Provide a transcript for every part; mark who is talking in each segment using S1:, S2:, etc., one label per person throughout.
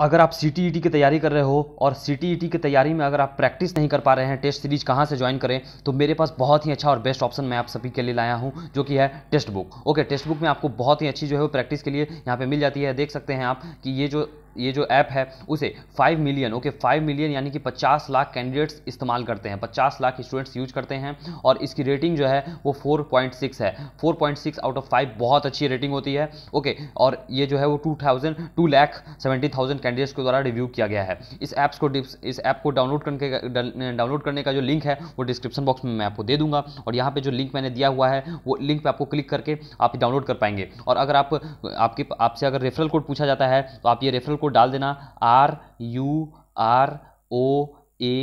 S1: अगर आप C T e की तैयारी कर रहे हो और सी टी e की तैयारी में अगर आप प्रैक्टिस नहीं कर पा रहे हैं टेस्ट सीरीज कहाँ से ज्वाइन करें तो मेरे पास बहुत ही अच्छा और बेस्ट ऑप्शन मैं आप सभी के लिए लाया हूँ जो कि है test book okay test book में आपको बहुत ही अच्छी जो है वो प्रैक्टिस के लिए यहाँ पर मिल जाती है देख सकते हैं आप कि ये जो ये जो ऐप है उसे 5 मिलियन ओके 5 मिलियन यानी कि 50 लाख कैंडिडेट्स इस्तेमाल करते हैं 50 लाख स्टूडेंट्स यूज करते हैं और इसकी रेटिंग जो है वो 4.6 है 4.6 आउट ऑफ 5 बहुत अच्छी रेटिंग होती है ओके और ये जो है वो 2000 लैख सेवेंटी थाउजेंड कैंडिडेट्स के द्वारा रिव्यू किया गया है इस ऐप्स को इस ऐप को डाउनलोड करने का डाउनलोड करने का जो लिंक है वो डिस्क्रिप्शन बॉक्स में मैं आपको दे दूंगा और यहाँ पर जो लिंक मैंने दिया हुआ है वो लिंक पर आपको क्लिक करके आप डाउनलोड कर पाएंगे और अगर आपके आपसे अगर रेफरल कोड पूछा जाता है तो आप ये रेफरल को डाल देना R U R O A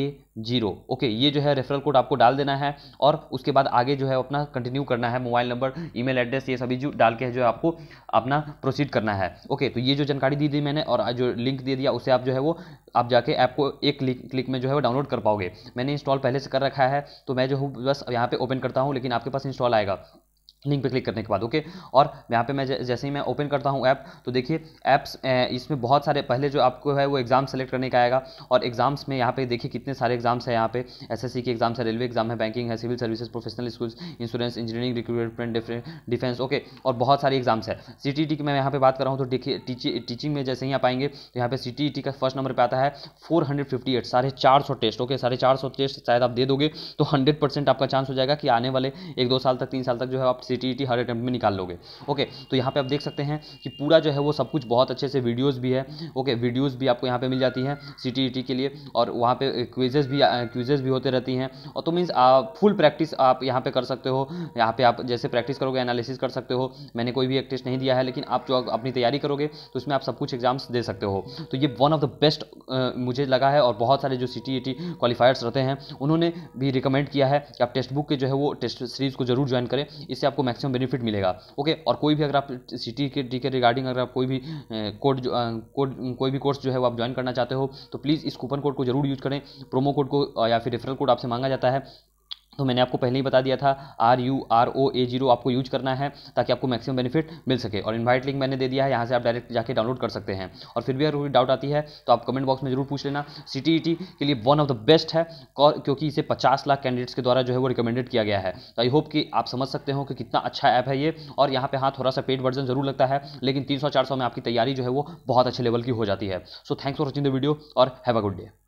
S1: zero okay ये जो है रेफरल कोड आपको डाल देना है और उसके बाद आगे जो है अपना कंटिन्यू करना है मोबाइल नंबर ईमेल एड्रेस ये सभी जो डाल के जो है आपको अपना प्रोसीड करना है ओके तो ये जो जानकारी दी दी मैंने और जो लिंक दे दिया उसे आप जो है वो आप जाके ऐप को एक क्लिक में जो है वो डाउनलोड कर पाओगे मैंने इंस्टॉल पहले से कर रखा है तो मैं जो हूँ बस यहाँ पर ओपन करता हूँ लेकिन आपके पास इंस्टॉल आएगा लिंक पे क्लिक करने के बाद ओके और यहाँ पे मैं जैसे ही मैं ओपन करता हूँ ऐप तो देखिए ऐप्स इसमें बहुत सारे पहले जो आपको है वो एग्ज़ाम सेलेक्ट करने का आएगा और एग्ज़ाम्स में यहाँ पे देखिए कितने सारे एग्ज़ाम्स हैं यहाँ पे एसएससी के एग्ज़ाम्स है रेलवे एग्ज़ाम है बैंकिंग है civil services professional schools insurance engineering recruitment defence okay और बहुत सारे एग्ज़ाम्स है सी टी की मैं यहाँ पर बात कर रहा हूँ तो देखिए टीचिंग में जैसे ही आप आएंगे तो यहाँ पर सी टी का फर्स्ट नंबर पर आता है फोर हंड्रेड फिफ्टी एट साढ़े चार सौ टेस्ट ओके साढ़े चार सौ टेस्ट शायद आप दे दोगे तो हंड्रेड परसेंट आपका चांस हो जाएगा कि आने वाले एक दो साल तक तीन साल तक जो है आप सी हर अटैम्प्ट में निकाल लोगे ओके तो यहाँ पे आप देख सकते हैं कि पूरा जो है वो सब कुछ बहुत अच्छे से वीडियोज़ भी है ओके वीडियोज़ भी आपको यहाँ पर मिल जाती हैं सी के लिए और वहाँ पर क्विजेज़ भी क्विजेज़ भी होते रहती हैं और तो मीन्स फुल प्रैक्टिस आप यहाँ पर कर सकते हो यहाँ पर आप जैसे प्रैक्टिस करोगे एनालिसिस कर सकते हो मैंने कोई भी एक टेस्ट नहीं दिया है लेकिन आप जो अपनी तैयारी करोगे तो उसमें आप सब कुछ एग्जाम्स दे सकते हो तो ये वन ऑफ द बेस्ट मुझे लगा है और बहुत सारे जो सी टी क्वालिफायर्स रहते हैं उन्होंने भी रिकमेंड किया है कि आप टेक्स्ट बुक के जो है वो टेस्ट सीरीज़ को जरूर ज्वाइन करें इससे आपको आपको मैक्सिमम बेनिफिट मिलेगा ओके और कोई भी अगर आप सिटी के डी के रिगार्डिंग अगर आप कोई भी कोड कोड कोई भी कोर्स जो है वो आप ज्वाइन करना चाहते हो तो प्लीज़ इस कूपन कोड को जरूर यूज़ करें प्रोमो कोड को या फिर रेफरल कोड आपसे मांगा जाता है तो मैंने आपको पहले ही बता दिया था R U R O A zero आपको यूज करना है ताकि आपको मैक्सिमम बेनिफिट मिल सके और इनवाइट लिंक मैंने दे दिया है यहाँ से आप डायरेक्ट जाके डाउनलोड कर सकते हैं और फिर भी अगर कोई डाउट आती है तो आप कमेंट बॉक्स में जरूर पूछ लेना सी टी ई टी के लिए वन ऑफ द बेस्ट है क्योंकि इसे पचास लाख कैंडिडेट्स के द्वारा जो है वो रिकमेंडेड किया गया है तो आई होप कि आप समझ सकते हो कि कितना अच्छा ऐप है ये और यहाँ पर हाँ थोड़ा सा पेड वर्जन जरूर लगता है लेकिन तीन सौ में आपकी तैयारी जो है वो बहुत अच्छे लेवल की हो जाती है so thanks for watching the video और हैव अ गुड डे